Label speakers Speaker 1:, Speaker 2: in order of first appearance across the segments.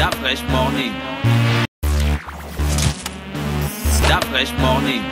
Speaker 1: fresh Morning. fresh Morning.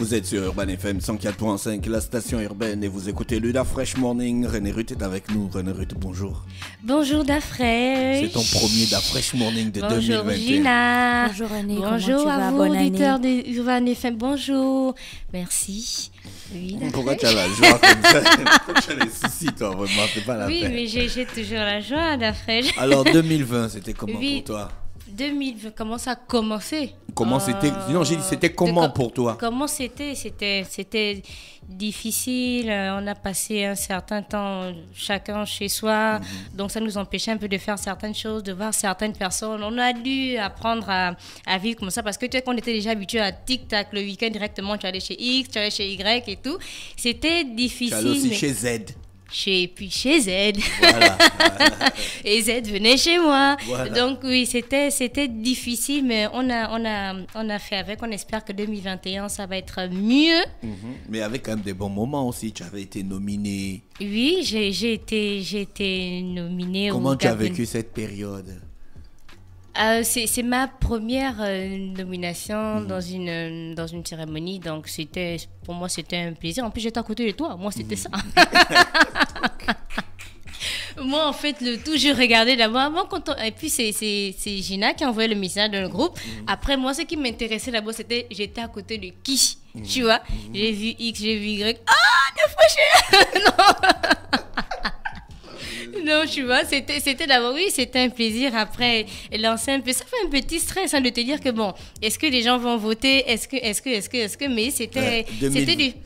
Speaker 1: Vous êtes sur Urban FM 104.5, la station urbaine, et vous écoutez Luda Fresh Morning. René Ruth est avec nous. René Ruth, bonjour.
Speaker 2: Bonjour Dafresh. C'est ton premier
Speaker 1: Dafresh Morning de bonjour Bonjour
Speaker 2: Gina. Bonjour René. Bonjour à vous, auditeurs d'Urban FM. Bonjour. Merci. Oui, Pourquoi tu as la joie comme ça Pourquoi tu as les
Speaker 1: soucis, toi hein, Vraiment, c'est pas la oui, Oui, mais
Speaker 2: j'ai toujours la joie, Dafresh. Alors,
Speaker 1: 2020, c'était comment pour toi
Speaker 2: 2000, comment ça a commencé Comment euh, c'était Non, j'ai dit
Speaker 1: c'était comment pour toi
Speaker 2: Comment c'était C'était c'était difficile. Euh, on a passé un certain temps chacun chez soi, mhm. donc ça nous empêchait un peu de faire certaines choses, de voir certaines personnes. On a dû apprendre à, vivre comme ça parce que tu sais qu'on était déjà habitué à tic tac le week-end directement. Tu allais chez X, tu allais chez Y et tout. C'était difficile. Tu allais aussi chez Z chez, puis chez Z. et Z venait chez moi. Donc oui, c'était, c'était difficile, mais on a, on, a, on a fait avec. On espère que 2021, ça va être mieux. Mhm.
Speaker 1: Mais avec quand même des bons moments aussi. Tu avais été nominée.
Speaker 2: Oui, j'ai, été, j'ai été nominée. Comment tu as vécu
Speaker 1: cette période
Speaker 2: euh, c'est ma première euh, nomination mhm. dans, une, euh, dans une cérémonie, donc c'était pour moi c'était un plaisir. En plus j'étais à côté de toi, moi c'était mhm. ça. moi, en fait, le tout, je regardais d'abord. quand Et puis, c'est Gina qui envoyait le message dans le groupe. Mhm. Après, moi, ce qui m'intéressait d'abord, c'était j'étais à côté de qui Tu vois J'ai vu X, j'ai vu Y. Ah, oh, ne non Non, tu vois, c'était, c'était d'abord, oui, c'était un plaisir. Après, lancer un ça fait un petit stress hein, de te dire que bon, est-ce que les gens vont voter Est-ce que, est-ce que, est-ce que, est-ce que, mais c'était,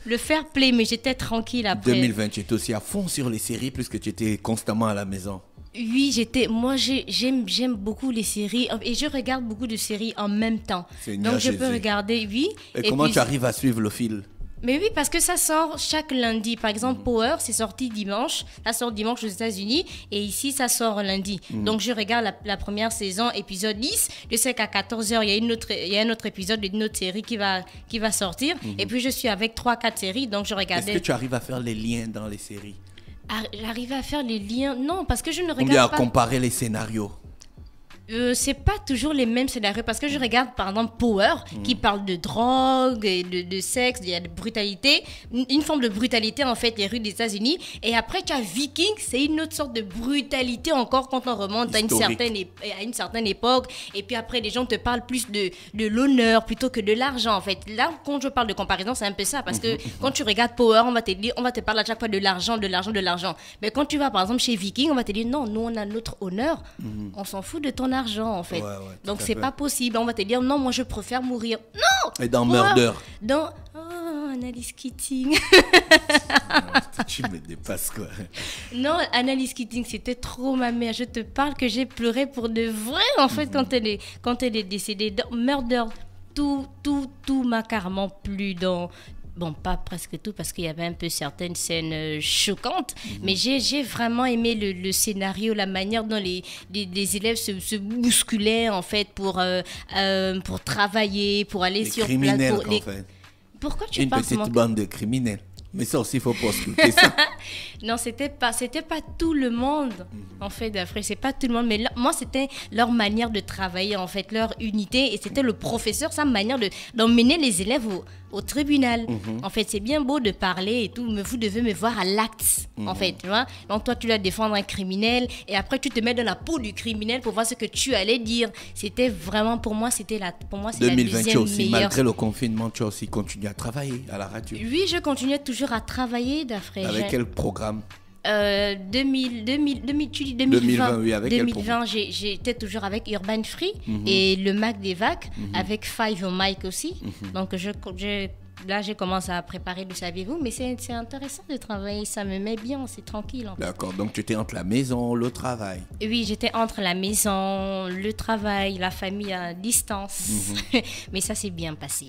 Speaker 2: le fair play, mais j'étais tranquille après. 2020,
Speaker 1: tu étais aussi à fond sur les séries puisque tu étais constamment à la maison.
Speaker 2: Oui, j'étais. Moi, j'aime j'aime beaucoup les séries et je regarde beaucoup de séries en même temps. Donc, je peux regarder, oui. Et, comment tu arrives
Speaker 1: à suivre le fil
Speaker 2: mais oui, parce que ça sort chaque lundi. Par exemple, mm. Power, c'est sorti dimanche. Ça sort dimanche aux États-Unis. Et ici, ça sort lundi. Mm. Donc, je regarde la, première saison, épisode 10. Je sais qu'à 14h, il y, a une autre, il y a un autre épisode d'une autre série qui va, qui va sortir. Mm-hmm. Et puis, je suis avec 3-4 séries. Donc, je regarde. Est-ce que tu
Speaker 1: arrives à faire les liens dans les séries
Speaker 2: ah, J'arrive à faire les liens Non, parce que je ne regarde pas. à
Speaker 1: comparer les scénarios
Speaker 2: euh, c'est pas toujours les mêmes scénarios parce que je regarde par exemple Power mm. qui parle de drogue, et de, sexe, il y a de brutalité, une forme de brutalité en fait les rues des États-Unis. Et après tu as Viking, c'est une autre sorte de brutalité encore quand on remonte à une, certaine à une certaine époque. Et puis après les gens te parlent plus de, de l'honneur plutôt que de l'argent en fait. Là quand je parle de comparaison c'est un peu ça parce que mhm. quand tu regardes Power on va te dire, on va te parler à chaque fois de l'argent, de l'argent, de l'argent. Mais quand tu vas par exemple chez Viking on va te dire non, nous on a notre honneur, mhm. on s'en fout de ton argent en fait. Donc c'est pas possible. On va te dire non, moi je préfère mourir.
Speaker 1: Non. Et dans Murder.
Speaker 2: Dans oh, Analyse Keating.
Speaker 1: tu me dépasses quoi.
Speaker 2: Non, Analyse Keating, c'était trop ma mère. Je te parle que j'ai pleuré pour de vrai en fait quand mhm. elle est quand elle est décédée. Dans Murder, tout, tout, tout m'a carrément plu dans bon, pas presque tout, parce qu'il y avait un peu certaines scènes euh, choquantes, mhm. mais j'ai vraiment aimé le, scénario, la manière dont les, élèves se, bousculaient, en fait, pour, euh, euh, pour travailler, pour aller sur place. en fait. Pourquoi tu Une petite bande
Speaker 1: de criminels. Mais ça aussi, il faut pas ça.
Speaker 2: non, c'était pas, c'était pas tout le monde, mhm. en fait, d'après C'est pas tout le monde. Mais moi, c'était leur manière de travailler, en fait, leur unité. Et c'était le professeur, sa manière de, d'emmener les élèves au, tribunal. Mhm. En fait, c'est bien beau de parler et tout, mais vous devez me voir à l'acte, en mhm. fait. Tu vois Donc, toi, tu dois défendre un criminel. Et après, tu te mets dans la peau du criminel pour voir ce que tu allais dire. C'était vraiment, pour moi, c'était la, pour moi, c'est la deuxième aussi, meilleure. malgré le
Speaker 1: confinement, tu as aussi continué à travailler à la radio. Oui,
Speaker 2: je continuais toujours à travailler, d'après. Avec quel programme euh, 2000, 2000, 2000, tu dis 2020, 2020, oui, avec 2020 j'étais toujours avec Urban Free mhm. et le Mac des Vac mhm. avec Five Mike aussi. Mhm. Donc, je, je là, j'ai commencé à préparer le savez vous mais c'est intéressant de travailler, ça me met bien, c'est tranquille.
Speaker 1: D'accord, donc tu étais entre la maison, le travail.
Speaker 2: Oui, j'étais entre la maison, le travail, la famille à distance, mhm. mais ça s'est bien passé.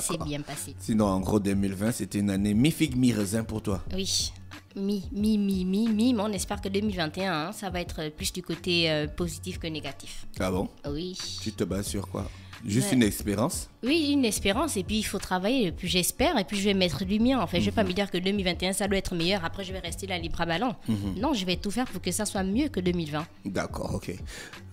Speaker 2: C'est bien passé.
Speaker 1: Sinon, en gros, 2020, c'était une année mi-figue, mi-raisin pour toi.
Speaker 2: Oui. Mi, mi, mi, mi, mi, mais on espère que 2021, hein, ça va être plus du côté euh, positif que négatif.
Speaker 1: Ah bon Oui. Tu te bases sur quoi Juste euh, une expérience
Speaker 2: oui, une espérance. Et puis, il faut travailler. Et puis, j'espère. Et puis, je vais mettre du mien. En fait, je ne vais pas mhm. me dire que 2021, ça doit être meilleur. Après, je vais rester là libre à ballon. Mhm. Non, je vais tout faire pour que ça soit mieux que 2020.
Speaker 1: D'accord, ok.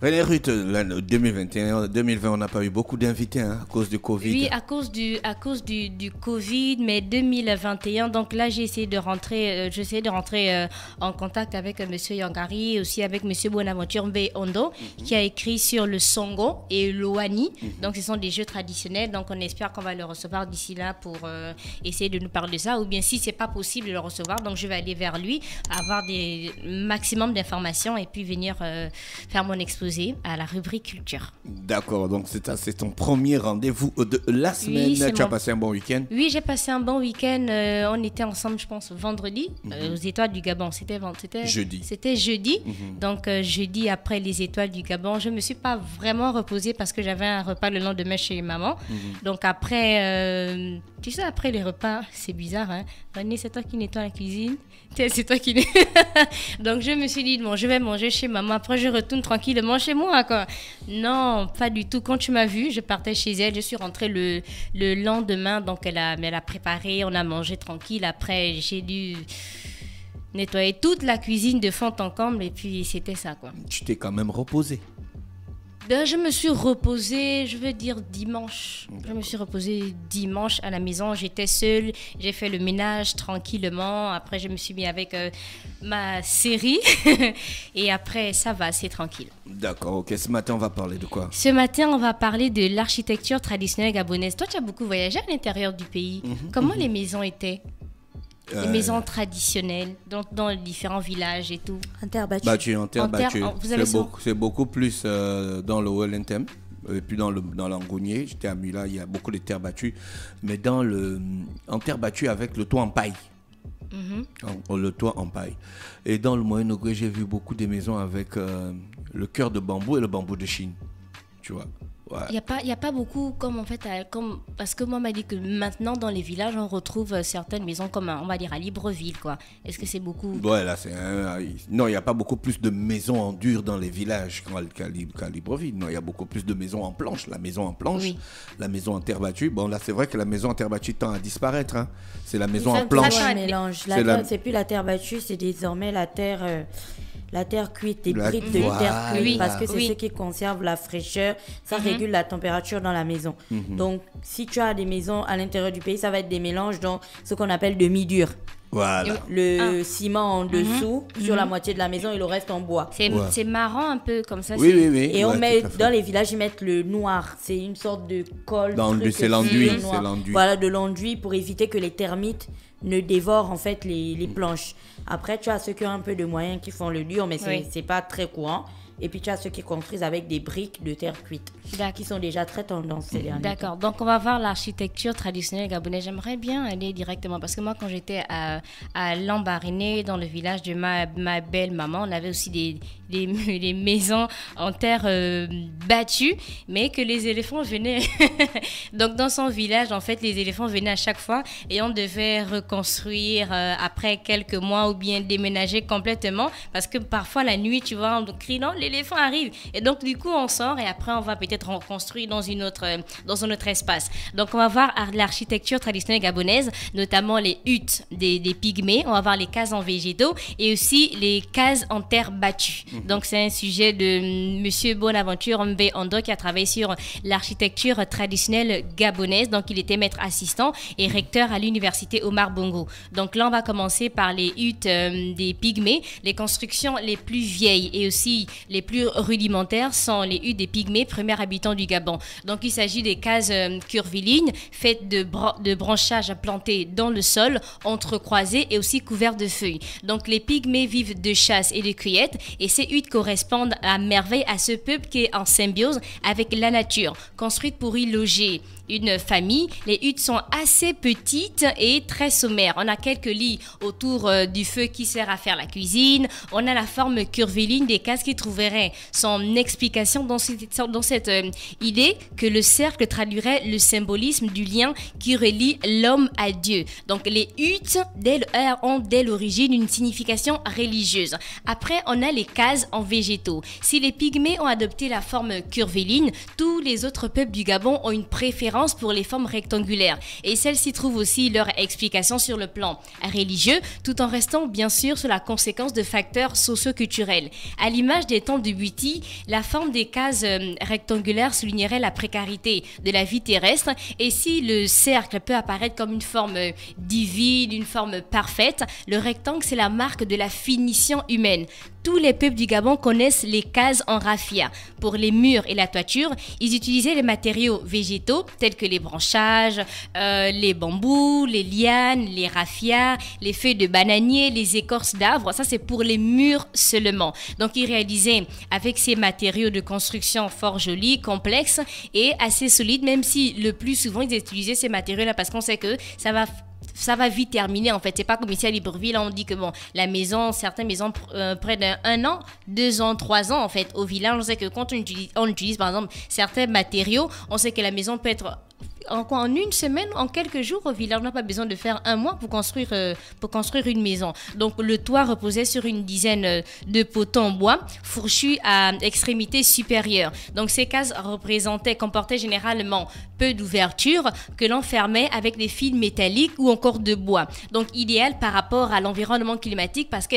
Speaker 1: René Ruth, 2021, 2020, on n'a pas eu beaucoup d'invités hein, à cause du Covid. Oui,
Speaker 2: à cause, du, à cause du, Covid, mais 2021. Donc là, j'ai essayé de rentrer, euh, j'essaie de rentrer euh, en contact avec euh, Monsieur M. Yangari, aussi avec M. Bonaventure Mbe mhm. qui a écrit sur le Songo et l'Oani. Donc, ce sont des jeux traditionnels donc, on espère qu'on va le recevoir d'ici là pour euh, essayer de nous parler de ça. Ou bien, si c'est pas possible de le recevoir, donc je vais aller vers lui, avoir des maximum d'informations et puis venir euh, faire mon exposé à la rubrique culture.
Speaker 1: D'accord. Donc, c'est ton premier rendez-vous de la semaine. tu as passé un bon week-end.
Speaker 2: Oui, j'ai passé un bon week-end. Euh, on était ensemble, je pense, vendredi mhm. aux Étoiles du Gabon. C'était vendredi. jeudi. C'était jeudi. Mhm. Donc jeudi après les Étoiles du Gabon, je me suis pas vraiment reposée parce que j'avais un repas le lendemain chez maman. Mhm. Donc après, euh, tu sais, après les repas, c'est bizarre. Hein? René, c'est toi qui nettoie la cuisine. C'est toi qui... Donc je me suis dit, bon, je vais manger chez maman. Après, je retourne tranquillement chez moi. Quoi. Non, pas du tout. Quand tu m'as vu, je partais chez elle. Je suis rentrée le, lendemain. Donc elle a, elle a préparé, on a mangé tranquille. Après, j'ai dû nettoyer toute la cuisine de fond en comble et puis c'était ça quoi.
Speaker 1: Tu t'es quand même reposée
Speaker 2: ben, je me suis reposée, je veux dire dimanche. Je me suis reposée dimanche à la maison. J'étais seule, j'ai fait le ménage tranquillement. Après, je me suis mis avec euh, ma série. Et après, ça va, c'est tranquille.
Speaker 1: D'accord, ok. Ce matin, on va parler de quoi Ce matin, on va
Speaker 2: parler de l'architecture traditionnelle gabonaise. Toi, tu as beaucoup voyagé à l'intérieur du pays. Mhm, Comment mhm. les maisons étaient les euh, maisons traditionnelles dans, dans, les différents villages et tout. En terre battue. en terre,
Speaker 1: c'est, beaucoup, plus euh, dans le Wellentem et puis dans le dans l'Angounier, j'étais à Mula, il y a beaucoup de terres battues, mais dans le en terre battue avec le toit en paille. Mhm. le toit en paille. Et dans le moyen ogré j'ai vu beaucoup de maisons avec euh, le cœur de bambou et le bambou de Chine. Tu vois. Il
Speaker 2: n'y a, pas, a pas beaucoup, comme en fait, comme, parce que moi, on m'a dit que maintenant, dans les villages, on retrouve euh, certaines maisons comme, euh, on va dire, à Libreville, quoi. Est-ce que c'est beaucoup
Speaker 1: c'est. Non, il n'y a pas beaucoup plus de maisons en dur dans les villages qu'à Libreville. Non, il y a beaucoup plus de maisons en planche. La maison en planche, la maison en terre battue. Bon, là, c'est vrai que la maison en terre battue tend à disparaître. Hein. C'est la maison en planche. C'est mélange.
Speaker 2: C'est plus la terre battue, c'est désormais la terre. Euh, la terre cuite, est briques de terre cuite, parce que c'est ce qui conserve la fraîcheur, ça mhm. régule la température dans la maison. Mhm. Donc, si tu as des maisons à l'intérieur du pays, ça va être des mélanges, dans ce qu'on appelle demi-dur.
Speaker 1: Le
Speaker 2: ah. ciment en mhm. dessous, sur mhm. la moitié de la maison et le reste en bois. C'est marrant un peu comme ça. Oui, oui, oui. Et on met, dans les villages, ils mettent le noir. C'est une sorte de colle. C'est l'enduit. Voilà, de l'enduit pour éviter que les termites ne dévorent en fait les, planches. Après, tu as ceux qui ont un peu de moyens qui font le dur, mais c'est pas très courant. Et puis tu as ceux qui construisent avec des briques de terre cuite, qui sont déjà très tendances ces derniers D'accord. Donc on va voir l'architecture traditionnelle gabonaise. J'aimerais bien aller directement parce que moi quand j'étais à, à Lambariné, dans le village de ma, ma belle maman, on avait aussi des, des, maisons en terre euh, battue, mais que les éléphants venaient. Donc dans son village, en fait, les éléphants venaient à chaque fois et on devait reconstruire euh, après quelques mois ou bien déménager complètement parce que parfois la nuit, tu vois, on crie non les l'éléphant arrive. Et donc, du coup, on sort et après, on va peut-être reconstruire dans, une autre, euh, dans un autre espace. Donc, on va voir l'architecture traditionnelle gabonaise, notamment les huttes des, des, pygmées. On va voir les cases en végétaux et aussi les cases en terre battue. Mhm. Donc, c'est un sujet de euh, Monsieur Bonaventure Mbe Ando qui a travaillé sur l'architecture traditionnelle gabonaise. Donc, il était maître assistant et recteur à l'université Omar Bongo. Donc, là, on va commencer par les huttes euh, des pygmées, les constructions les plus vieilles et aussi les les plus rudimentaires sont les huttes des pygmées, premiers habitants du Gabon. Donc il s'agit des cases euh, curvilignes faites de, de branchages plantés dans le sol, entrecroisés et aussi couverts de feuilles. Donc les pygmées vivent de chasse et de cueillette et ces huttes correspondent à merveille à ce peuple qui est en symbiose avec la nature, construite pour y loger une famille. Les huttes sont assez petites et très sommaires. On a quelques lits autour euh, du feu qui sert à faire la cuisine. On a la forme curviligne des cases qui trouvaient son explication dans cette, dans cette euh, idée que le cercle traduirait le symbolisme du lien qui relie l'homme à Dieu. Donc les huttes euh, ont dès l'origine une signification religieuse. Après, on a les cases en végétaux. Si les pygmées ont adopté la forme curviline, tous les autres peuples du Gabon ont une préférence pour les formes rectangulaires. Et celles-ci trouvent aussi leur explication sur le plan religieux, tout en restant bien sûr sur la conséquence de facteurs socioculturels. À l'image des temps de la forme des cases euh, rectangulaires soulignerait la précarité de la vie terrestre. Et si le cercle peut apparaître comme une forme euh, divine, une forme parfaite, le rectangle, c'est la marque de la finition humaine tous les peuples du Gabon connaissent les cases en raffia. Pour les murs et la toiture, ils utilisaient les matériaux végétaux tels que les branchages, euh, les bambous, les lianes, les raffias, les feuilles de bananier, les écorces d'arbres. Ça, c'est pour les murs seulement. Donc, ils réalisaient avec ces matériaux de construction fort jolis, complexes et assez solides, même si le plus souvent, ils utilisaient ces matériaux-là parce qu'on sait que ça va ça va vite terminer en fait. C'est pas comme ici à Libreville, on dit que bon, la maison, certaines maisons Près d'un euh, an, deux ans, trois ans en fait. Au village, on sait que quand on utilise par exemple certains matériaux, on sait que la maison peut être en, en, une semaine, en quelques jours au village. On n'a pas besoin de faire un mois pour construire, euh, pour construire une maison. Donc le toit reposait sur une dizaine euh, de poteaux en bois fourchus à extrémité supérieure. Donc ces cases représentaient, comportaient généralement peu d'ouvertures que l'on fermait avec des fils métalliques ou encore de bois. Donc idéal par rapport à l'environnement climatique parce qu'elles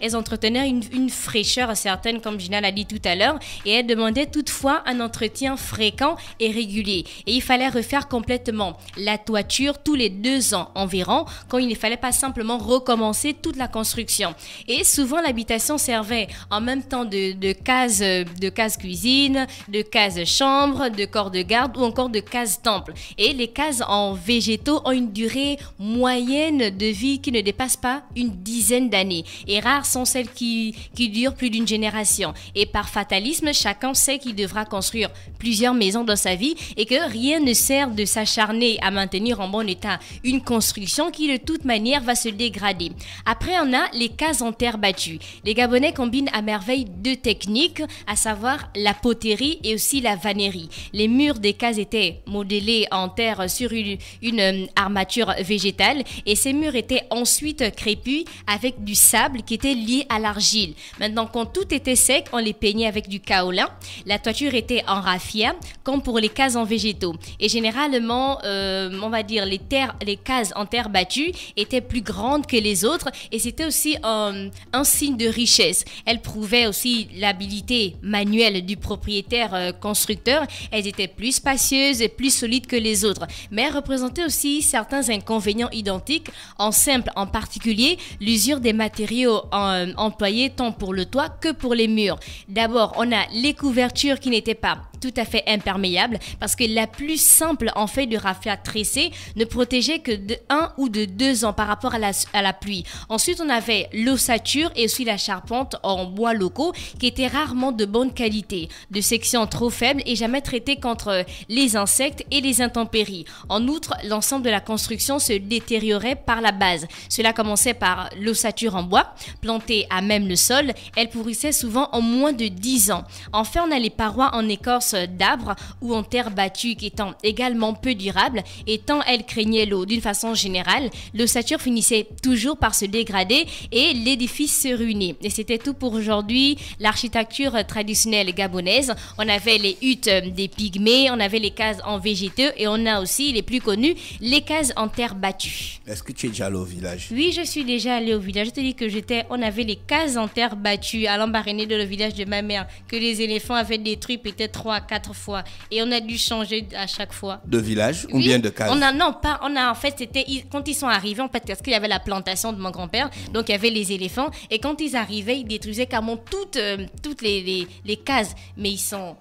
Speaker 2: elles entretenaient une, une, fraîcheur certaine, comme Gina l'a dit tout à l'heure, et elles demandaient toutefois un entretien fréquent et régulier. Et il fallait refaire complètement la toiture tous les deux ans environ, quand il ne fallait pas simplement recommencer toute la construction. Et souvent, l'habitation servait en même temps de, de cases de case cuisine, de cases chambre, de corps de garde ou encore de cases temple. Et les cases en végétaux ont une durée moyenne de vie qui ne dépasse pas une dizaine d'années. Et rares sont celles qui, qui durent plus d'une génération. Et par fatalisme, chacun sait qu'il devra construire plusieurs maisons dans sa vie et que rien ne sert de de s'acharner à maintenir en bon état une construction qui de toute manière va se dégrader. Après, on a les cases en terre battue. Les Gabonais combinent à merveille deux techniques, à savoir la poterie et aussi la vannerie. Les murs des cases étaient modélés en terre sur une, euh, armature végétale et ces murs étaient ensuite crépus avec du sable qui était lié à l'argile. Maintenant, quand tout était sec, on les peignait avec du kaolin. La toiture était en raffia, comme pour les cases en végétaux. Et généralement, Normalement, euh, on va dire, les, terres, les cases en terre battue étaient plus grandes que les autres et c'était aussi un, signe de richesse. Elles prouvaient aussi l'habilité manuelle du propriétaire euh, constructeur. Elles étaient plus spacieuses et plus solides que les autres, mais elles représentaient aussi certains inconvénients identiques. En simple, en particulier, l'usure des matériaux euh, employés tant pour le toit que pour les murs. D'abord, on a les couvertures qui n'étaient pas tout à fait imperméable parce que la plus simple en fait de rafia tressée ne protégeait que de 1 ou de 2 ans par rapport à la, à la pluie. Ensuite, on avait l'ossature et aussi la charpente en bois locaux qui étaient rarement de bonne qualité, de section trop faible et jamais traitée contre les insectes et les intempéries. En outre, l'ensemble de la construction se détériorait par la base. Cela commençait par l'ossature en bois, plantée à même le sol, elle pourrissait souvent en moins de 10 ans. Enfin, on a les parois en écorce d'arbres ou en terre battue qui étant également peu durable et tant elle craignait l'eau d'une façon générale, l'ossature finissait toujours par se dégrader et l'édifice se ruinait. Et c'était tout pour aujourd'hui. L'architecture traditionnelle gabonaise, on avait les huttes euh, des pygmées, on avait les cases en végétaux et on a aussi les plus connus, les cases en terre battue.
Speaker 1: Est-ce que tu es déjà allé au village
Speaker 2: Oui, je suis déjà allé au village. Je te dis que j'étais, on avait les cases en terre battue à l'embarrénée de le village de ma mère que les éléphants avaient détruit peut-être trois quatre fois. Et on a dû changer à chaque fois.
Speaker 1: De village ou bien de case on a,
Speaker 2: Non, pas. On a en fait, c'était quand ils sont arrivés, en fait, parce qu'il y avait la plantation de mon grand-père, mm. donc il y avait les éléphants. Et quand ils arrivaient, ils détruisaient carrément toutes, euh, toutes les, les, cases. Mais ils sont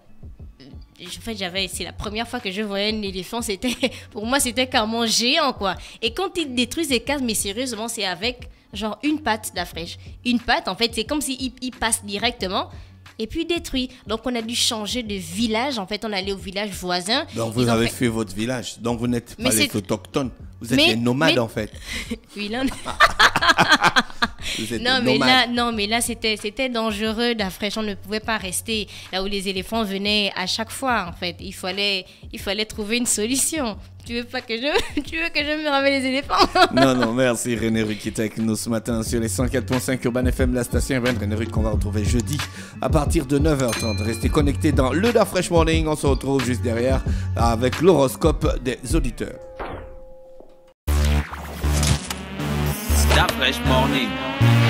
Speaker 2: euh, en fait, j'avais, c'est la première fois que je voyais un éléphant, c'était, pour moi, c'était carrément géant, quoi. Et quand ils détruisent les cases, mais sérieusement, c'est avec, genre, une patte d'afriche. Une patte, en fait, c'est comme s'ils si passent directement, et puis détruit. Donc on a dû changer de village. En fait, on allait au village voisin.
Speaker 1: Donc vous avez fait... fui votre village. Donc vous n'êtes pas des les autochtones. Vous êtes des nomades en fait.
Speaker 2: oui,
Speaker 1: non, mais là,
Speaker 2: non, mais là, c'était, dangereux. La on ne pouvait pas rester là où les éléphants venaient à chaque fois, en fait. Il fallait, il fallait trouver une solution. Tu veux pas que je, tu veux que je me ramène les éléphants
Speaker 1: Non, non, merci René Ruc qui était avec nous ce matin sur les 104.5 Urban FM, la station René Ruc qu'on va retrouver jeudi à partir de 9h30. Restez connectés dans le Dafresh Morning. On se retrouve juste derrière avec l'horoscope des auditeurs. that fresh morning.